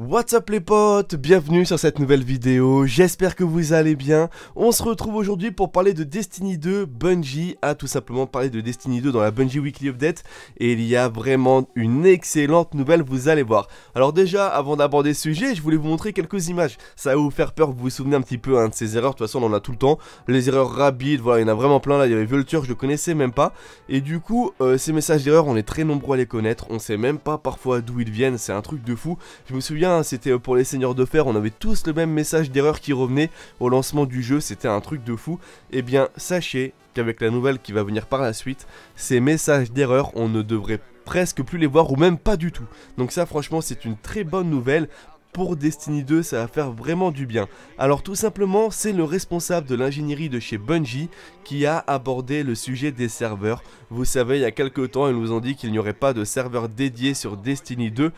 What's up les potes, bienvenue sur cette nouvelle vidéo, j'espère que vous allez bien. On se retrouve aujourd'hui pour parler de Destiny 2, Bungie a ah, tout simplement parlé de Destiny 2 dans la Bungie Weekly Update et il y a vraiment une excellente nouvelle, vous allez voir. Alors déjà, avant d'aborder ce sujet, je voulais vous montrer quelques images, ça va vous faire peur, vous vous souvenez un petit peu hein, de ces erreurs, de toute façon on en a tout le temps. Les erreurs rapides, voilà, il y en a vraiment plein, là il y avait Vulture, je le connaissais même pas. Et du coup, euh, ces messages d'erreur, on est très nombreux à les connaître, on sait même pas parfois d'où ils viennent, c'est un truc de fou. Je me souviens c'était euh, pour les seigneurs de fer, on avait tous le même message d'erreur qui revenait au lancement du jeu, c'était un truc de fou. Eh bien, sachez qu'avec la nouvelle qui va venir par la suite, ces messages d'erreur, on ne devrait presque plus les voir ou même pas du tout. Donc ça franchement c'est une très bonne nouvelle pour Destiny 2, ça va faire vraiment du bien. Alors tout simplement, c'est le responsable de l'ingénierie de chez Bungie qui a abordé le sujet des serveurs. Vous savez, il y a quelques temps, ils nous ont dit qu'il n'y aurait pas de serveur dédié sur Destiny 2.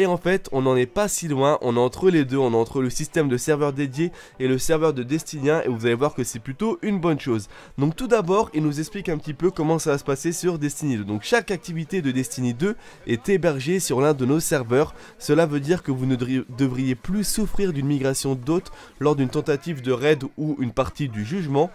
Et en fait, on n'en est pas si loin, on est entre les deux, on est entre le système de serveur dédié et le serveur de Destinien et vous allez voir que c'est plutôt une bonne chose. Donc tout d'abord, il nous explique un petit peu comment ça va se passer sur Destiny 2. Donc chaque activité de Destiny 2 est hébergée sur l'un de nos serveurs. Cela veut dire que vous ne devriez plus souffrir d'une migration d'hôtes lors d'une tentative de raid ou une partie du jugement.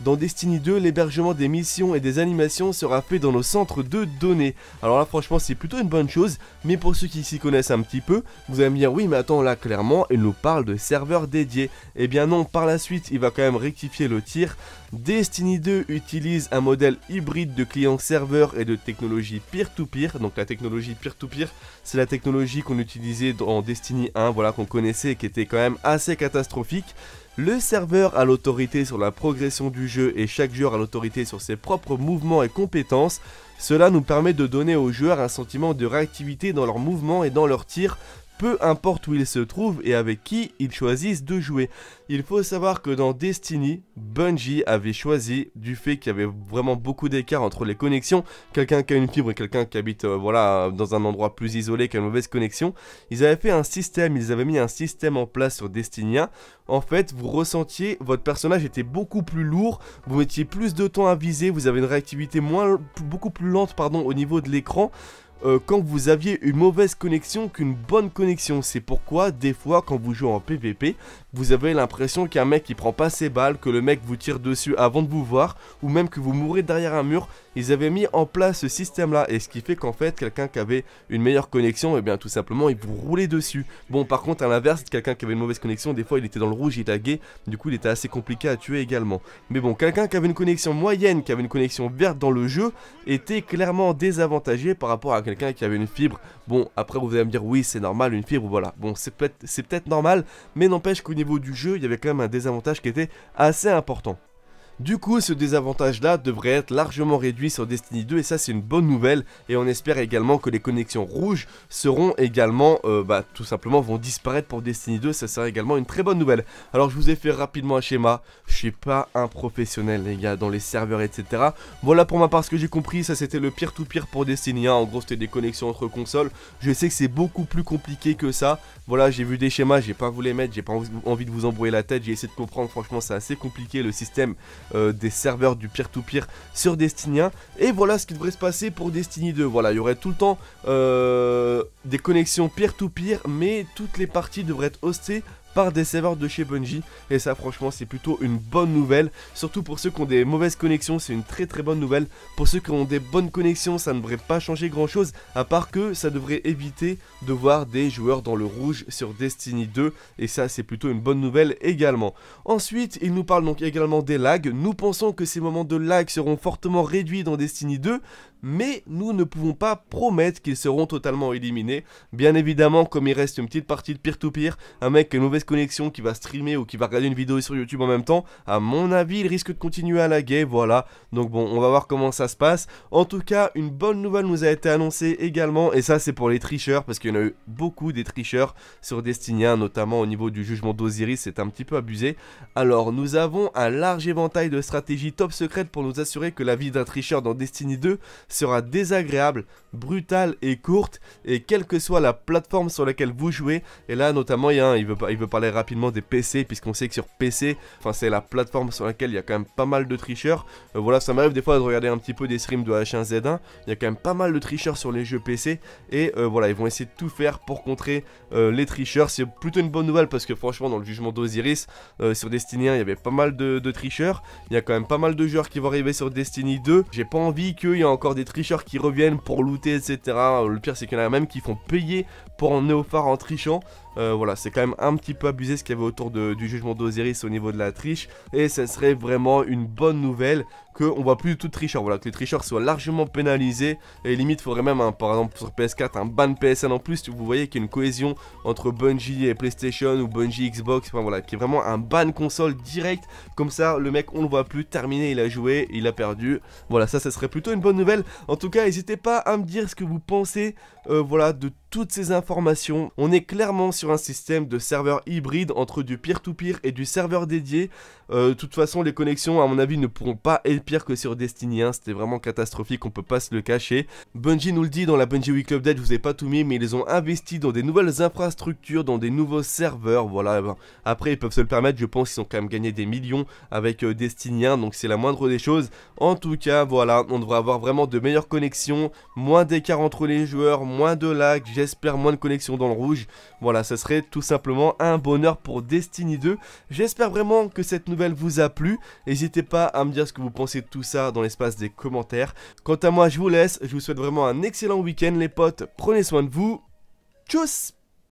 Dans Destiny 2, l'hébergement des missions et des animations sera fait dans nos centres de données. Alors là, franchement, c'est plutôt une bonne chose, mais pour ceux qui s'y connaissent un petit peu, vous allez me dire, oui, mais attends, là, clairement, il nous parle de serveurs dédiés. Eh bien non, par la suite, il va quand même rectifier le tir. Destiny 2 utilise un modèle hybride de client-serveur et de technologie peer-to-peer. -peer. Donc la technologie peer-to-peer, c'est la technologie qu'on utilisait dans Destiny 1, voilà, qu'on connaissait et qui était quand même assez catastrophique. Le serveur a l'autorité sur la progression du jeu et chaque joueur a l'autorité sur ses propres mouvements et compétences. Cela nous permet de donner aux joueurs un sentiment de réactivité dans leurs mouvements et dans leurs tirs, peu importe où ils se trouvent et avec qui ils choisissent de jouer. Il faut savoir que dans Destiny, Bungie avait choisi, du fait qu'il y avait vraiment beaucoup d'écart entre les connexions, quelqu'un qui a une fibre et quelqu'un qui habite euh, voilà, dans un endroit plus isolé, qu'une une mauvaise connexion, ils avaient fait un système, ils avaient mis un système en place sur Destiny En fait, vous ressentiez, votre personnage était beaucoup plus lourd, vous mettiez plus de temps à viser, vous avez une réactivité moins, beaucoup plus lente pardon, au niveau de l'écran. Euh, quand vous aviez une mauvaise connexion qu'une bonne connexion. C'est pourquoi des fois quand vous jouez en PVP, vous avez l'impression qu'un mec il prend pas ses balles, que le mec vous tire dessus avant de vous voir, ou même que vous mourrez derrière un mur. Ils avaient mis en place ce système là, et ce qui fait qu'en fait quelqu'un qui avait une meilleure connexion, et eh bien tout simplement il vous roulait dessus. Bon par contre à l'inverse, quelqu'un qui avait une mauvaise connexion, des fois il était dans le rouge, il taguait, du coup il était assez compliqué à tuer également. Mais bon, quelqu'un qui avait une connexion moyenne, qui avait une connexion verte dans le jeu, était clairement désavantagé par rapport à quelqu'un qui avait une fibre. Bon, après vous allez me dire oui c'est normal une fibre, voilà. Bon c'est peut-être normal, mais n'empêche qu'au niveau du jeu il y avait quand même un désavantage qui était assez important. Du coup, ce désavantage-là devrait être largement réduit sur Destiny 2 et ça c'est une bonne nouvelle et on espère également que les connexions rouges seront également, euh, bah, tout simplement vont disparaître pour Destiny 2, ça serait également une très bonne nouvelle. Alors je vous ai fait rapidement un schéma, je suis pas un professionnel les gars dans les serveurs etc. Voilà pour ma part ce que j'ai compris, ça c'était le pire tout pire pour Destiny 1, en gros c'était des connexions entre consoles, je sais que c'est beaucoup plus compliqué que ça, voilà j'ai vu des schémas, j'ai pas voulu les mettre, j'ai pas envie de vous embrouiller la tête, j'ai essayé de comprendre, franchement c'est assez compliqué le système euh, des serveurs du peer-to-peer sur Destiny 1. Et voilà ce qui devrait se passer pour Destiny 2. Voilà, il y aurait tout le temps euh, des connexions peer to -peer, mais toutes les parties devraient être hostées par des serveurs de chez Bungie et ça franchement c'est plutôt une bonne nouvelle surtout pour ceux qui ont des mauvaises connexions c'est une très très bonne nouvelle pour ceux qui ont des bonnes connexions ça ne devrait pas changer grand chose à part que ça devrait éviter de voir des joueurs dans le rouge sur Destiny 2 et ça c'est plutôt une bonne nouvelle également ensuite il nous parle donc également des lags nous pensons que ces moments de lag seront fortement réduits dans Destiny 2 mais nous ne pouvons pas promettre qu'ils seront totalement éliminés. Bien évidemment, comme il reste une petite partie de peer-to-peer, un mec avec une mauvaise connexion qui va streamer ou qui va regarder une vidéo sur YouTube en même temps, à mon avis, il risque de continuer à laguer, voilà. Donc bon, on va voir comment ça se passe. En tout cas, une bonne nouvelle nous a été annoncée également, et ça c'est pour les tricheurs, parce qu'il y en a eu beaucoup des tricheurs sur Destiny 1, notamment au niveau du jugement d'Osiris, c'est un petit peu abusé. Alors, nous avons un large éventail de stratégies top secrètes pour nous assurer que la vie d'un tricheur dans Destiny 2 sera désagréable brutale et courte et quelle que soit la plateforme sur laquelle vous jouez et là notamment il, y a un, il, veut, il veut parler rapidement des PC puisqu'on sait que sur PC enfin c'est la plateforme sur laquelle il y a quand même pas mal de tricheurs euh, voilà ça m'arrive des fois de regarder un petit peu des streams de H1Z1 il y a quand même pas mal de tricheurs sur les jeux PC et euh, voilà ils vont essayer de tout faire pour contrer euh, les tricheurs c'est plutôt une bonne nouvelle parce que franchement dans le jugement d'Osiris sur Destiny 1 il y avait pas mal de, de tricheurs il y a quand même pas mal de joueurs qui vont arriver sur Destiny 2 j'ai pas envie qu'il y ait encore des tricheurs qui reviennent pour looter le pire, c'est qu'il y en a même qui font payer pour un néophare en trichant. Euh, voilà, c'est quand même un petit peu abusé ce qu'il y avait autour du jugement d'Osiris au niveau de la triche. Et ce serait vraiment une bonne nouvelle qu'on voit plus du tout de tricheurs. Voilà, que les tricheurs soient largement pénalisés. Et limite, il faudrait même, par exemple, sur PS4, un ban PSN en plus. Vous voyez qu'il y a une cohésion entre Bungie et PlayStation ou Bungie Xbox. Enfin voilà, qui est vraiment un ban console direct. Comme ça, le mec, on le voit plus. Terminé, il a joué, il a perdu. Voilà, ça, ça serait plutôt une bonne nouvelle. En tout cas, n'hésitez pas à me dire ce que vous pensez. Euh, voilà, de toutes ces informations. On est clairement sur un système de serveur hybride entre du peer-to-peer et du serveur dédié. Euh, de toute façon, les connexions, à mon avis, ne pourront pas être pires que sur Destiny 1. C'était vraiment catastrophique, on peut pas se le cacher. Bungie nous le dit dans la Bungie Week Update, je vous ai pas tout mis, mais ils ont investi dans des nouvelles infrastructures, dans des nouveaux serveurs. Voilà, eh ben, après, ils peuvent se le permettre. Je pense qu'ils ont quand même gagné des millions avec euh, Destiny 1, donc c'est la moindre des choses. En tout cas, voilà, on devrait avoir vraiment de meilleures connexions, moins d'écart entre les joueurs, moins de lags j'espère moins de connexion dans le rouge. Voilà, ce serait tout simplement un bonheur pour Destiny 2. J'espère vraiment que cette nouvelle vous a plu. N'hésitez pas à me dire ce que vous pensez de tout ça dans l'espace des commentaires. Quant à moi, je vous laisse. Je vous souhaite vraiment un excellent week-end, les potes. Prenez soin de vous. Tchuss